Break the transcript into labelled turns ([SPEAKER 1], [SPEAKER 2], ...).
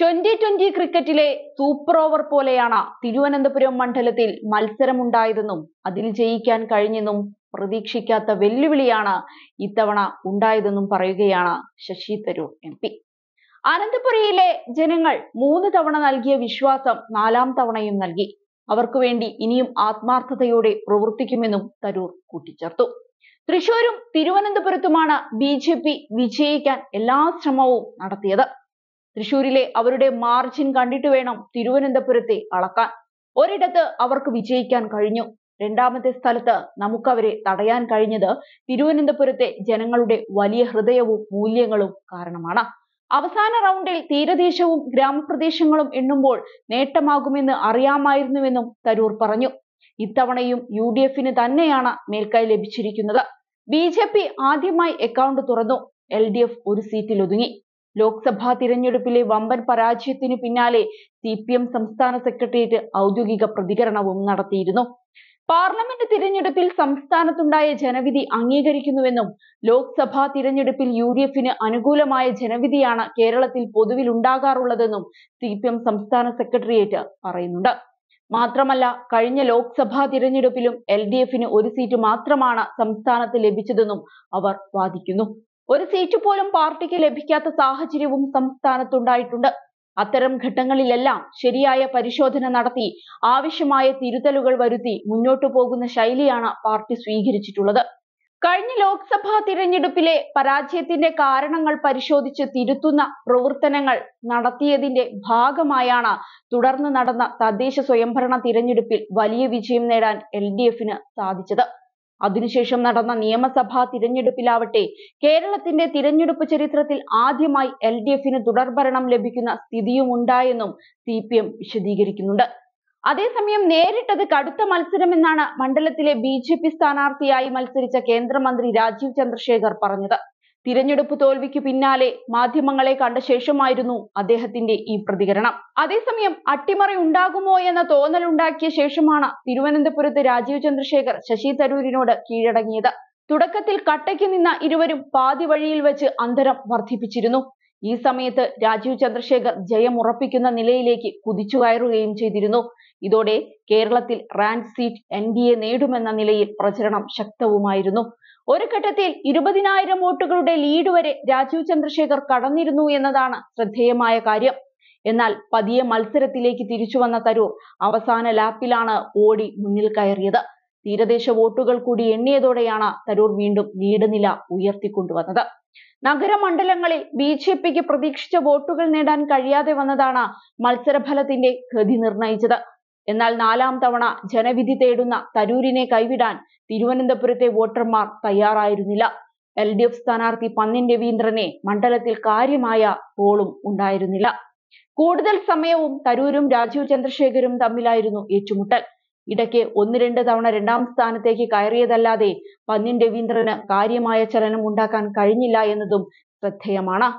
[SPEAKER 1] twenty twenty ക്രിക്കറ്റിലെ super over പോലെയാണ് തിരുവനന്തപുരം മണ്ഡലത്തിൽ മത്സരമുണ്ടായതെന്നും അതിൽ ജയിക്കാൻ കഴിഞ്ഞെന്നും പ്രതീക്ഷിക്കാത്ത വെല്ലുവിളിയാണ് ഇത്തവണ ഉണ്ടായതെന്നും പറയുകയാണ് ശശി തരൂർ എം പി അനന്തപുരയിലെ ജനങ്ങൾ മൂന്ന് തവണ നൽകിയ വിശ്വാസം നാലാം തവണയും നൽകി അവർക്കു വേണ്ടി ഇനിയും ആത്മാർത്ഥതയോടെ പ്രവർത്തിക്കുമെന്നും തരൂർ കൂട്ടിച്ചേർത്തു തൃശൂരും തിരുവനന്തപുരത്തുമാണ് ബി ജെ പി വിജയിക്കാൻ എല്ലാ ശ്രമവും നടത്തിയത് തൃശൂരിലെ അവരുടെ മാർജിൻ കണ്ടിട്ട് വേണം തിരുവനന്തപുരത്തെ അളക്കാൻ ഒരിടത്ത് അവർക്ക് വിജയിക്കാൻ കഴിഞ്ഞു രണ്ടാമത്തെ സ്ഥലത്ത് നമുക്കവരെ തടയാൻ കഴിഞ്ഞത് തിരുവനന്തപുരത്തെ ജനങ്ങളുടെ വലിയ ഹൃദയവും മൂല്യങ്ങളും കാരണമാണ് അവസാന റൗണ്ടിൽ തീരദേശവും ഗ്രാമപ്രദേശങ്ങളും എണ്ണുമ്പോൾ നേട്ടമാകുമെന്ന് അറിയാമായിരുന്നുവെന്നും തരൂർ പറഞ്ഞു ഇത്തവണയും യു ഡി എഫിന് തന്നെയാണ് മേൽക്കൈ ലഭിച്ചിരിക്കുന്നത് ബി ജെ പി ആദ്യമായി അക്കൗണ്ട് തുറന്നു എൽ ഡി എഫ് ഒരു സീറ്റിൽ ഒതുങ്ങി ലോക്സഭാ തിരഞ്ഞെടുപ്പിലെ വമ്പൻ പരാജയത്തിനു പിന്നാലെ സി പി എം സംസ്ഥാന സെക്രട്ടേറിയറ്റ് ഔദ്യോഗിക പ്രതികരണവും നടത്തിയിരുന്നു പാർലമെന്റ് തിരഞ്ഞെടുപ്പിൽ സംസ്ഥാനത്തുണ്ടായ ജനവിധി അംഗീകരിക്കുന്നുവെന്നും ലോക്സഭാ തിരഞ്ഞെടുപ്പിൽ യു ഡി എഫിന് അനുകൂലമായ ജനവിധിയാണ് കേരളത്തിൽ പൊതുവിൽ ഉണ്ടാകാറുള്ളതെന്നും സി പി എം സംസ്ഥാന സെക്രട്ടേറിയറ്റ് പറയുന്നുണ്ട് മാത്രമല്ല കഴിഞ്ഞ ലോക്സഭാ തിരഞ്ഞെടുപ്പിലും എൽ ഡി എഫിന് ഒരു സീറ്റ് മാത്രമാണ് സംസ്ഥാനത്ത് ലഭിച്ചതെന്നും അവർ വാദിക്കുന്നു ഒരു സീറ്റ് പോലും പാർട്ടിക്ക് ലഭിക്കാത്ത സാഹചര്യവും സംസ്ഥാനത്തുണ്ടായിട്ടുണ്ട് അത്തരം ഘട്ടങ്ങളിലെല്ലാം ശരിയായ പരിശോധന നടത്തി ആവശ്യമായ തിരുത്തലുകൾ വരുത്തി മുന്നോട്ടു പോകുന്ന ശൈലിയാണ് പാർട്ടി സ്വീകരിച്ചിട്ടുള്ളത് കഴിഞ്ഞ ലോക്സഭാ തിരഞ്ഞെടുപ്പിലെ പരാജയത്തിന്റെ കാരണങ്ങൾ പരിശോധിച്ച് തിരുത്തുന്ന പ്രവർത്തനങ്ങൾ നടത്തിയതിന്റെ ഭാഗമായാണ് തുടർന്ന് നടന്ന തദ്ദേശ സ്വയംഭരണ തിരഞ്ഞെടുപ്പിൽ വലിയ വിജയം നേടാൻ എൽ ഡി എഫിന് സാധിച്ചത് അതിനുശേഷം നടന്ന നിയമസഭാ തിരഞ്ഞെടുപ്പിലാവട്ടെ കേരളത്തിന്റെ തിരഞ്ഞെടുപ്പ് ചരിത്രത്തിൽ ആദ്യമായി എൽ ഡി എഫിന് തുടർഭരണം ലഭിക്കുന്ന സ്ഥിതിയുമുണ്ടായെന്നും സി പി എം വിശദീകരിക്കുന്നുണ്ട് അതേസമയം നേരിട്ടത് കടുത്ത മത്സരമെന്നാണ് മണ്ഡലത്തിലെ ബി ജെ പി സ്ഥാനാർത്ഥിയായി മത്സരിച്ച കേന്ദ്രമന്ത്രി രാജീവ് ചന്ദ്രശേഖർ പറഞ്ഞത് തിരഞ്ഞെടുപ്പ് തോൽവിക്ക് പിന്നാലെ മാധ്യമങ്ങളെ കണ്ട ശേഷമായിരുന്നു അദ്ദേഹത്തിന്റെ ഈ പ്രതികരണം അതേസമയം അട്ടിമറി ഉണ്ടാകുമോ എന്ന തോന്നലുണ്ടാക്കിയ ശേഷമാണ് തിരുവനന്തപുരത്ത് രാജീവ് ചന്ദ്രശേഖർ ശശി തരൂരിനോട് കീഴടങ്ങിയത് തുടക്കത്തിൽ കട്ടയ്ക്ക് നിന്ന ഇരുവരും പാതി വഴിയിൽ വെച്ച് അന്തരം വർദ്ധിപ്പിച്ചിരുന്നു ഈ സമയത്ത് രാജീവ് ചന്ദ്രശേഖർ ഉറപ്പിക്കുന്ന നിലയിലേക്ക് കയറുകയും ചെയ്തിരുന്നു ഇതോടെ കേരളത്തിൽ rank seat N D A നേടുമെന്ന നിലയിൽ പ്രചരണം ശക്തവുമായിരുന്നു ഒരു ഘട്ടത്തിൽ ഇരുപതിനായിരം വോട്ടുകളുടെ ലീഡ് വരെ രാജീവ് ചന്ദ്രശേഖർ കടന്നിരുന്നു എന്നതാണ് ശ്രദ്ധേയമായ കാര്യം എന്നാൽ പതിയെ മത്സരത്തിലേക്ക് തിരിച്ചു വന്ന തരൂർ അവസാന ലാപ്പിലാണ് ഓടി മുന്നിൽ കയറിയത് തീരദേശ വോട്ടുകൾ കൂടി എണ്ണിയതോടെയാണ് തരൂർ വീണ്ടും ലീഡ്നില ഉയർത്തിക്കൊണ്ടുവന്നത് നഗരമണ്ഡലങ്ങളിൽ ബി ജെ പിക്ക് പ്രതീക്ഷിച്ച വോട്ടുകൾ നേടാൻ കഴിയാതെ വന്നതാണ് മത്സരഫലത്തിന്റെ ഗതി നിർണയിച്ചത് എന്നാൽ നാലാം തവണ ജനവിധി തേടുന്ന തരൂരിനെ കൈവിടാൻ തിരുവനന്തപുരത്തെ വോട്ടർമാർ തയ്യാറായിരുന്നില്ല എൽ ഡി എഫ് സ്ഥാനാർത്ഥി പന്നിൻ രവീന്ദ്രനെ മണ്ഡലത്തിൽ കാര്യമായ പോളും ഉണ്ടായിരുന്നില്ല കൂടുതൽ സമയവും തരൂരും രാജീവ് ചന്ദ്രശേഖരും തമ്മിലായിരുന്നു ഏറ്റുമുട്ടൽ ഇടയ്ക്ക് ഒന്ന് രണ്ട് തവണ രണ്ടാം സ്ഥാനത്തേക്ക് കയറിയതല്ലാതെ പന്നിൻ രവീന്ദ്രന് കാര്യമായ ചലനം ഉണ്ടാക്കാൻ കഴിഞ്ഞില്ല എന്നതും ശ്രദ്ധേയമാണ്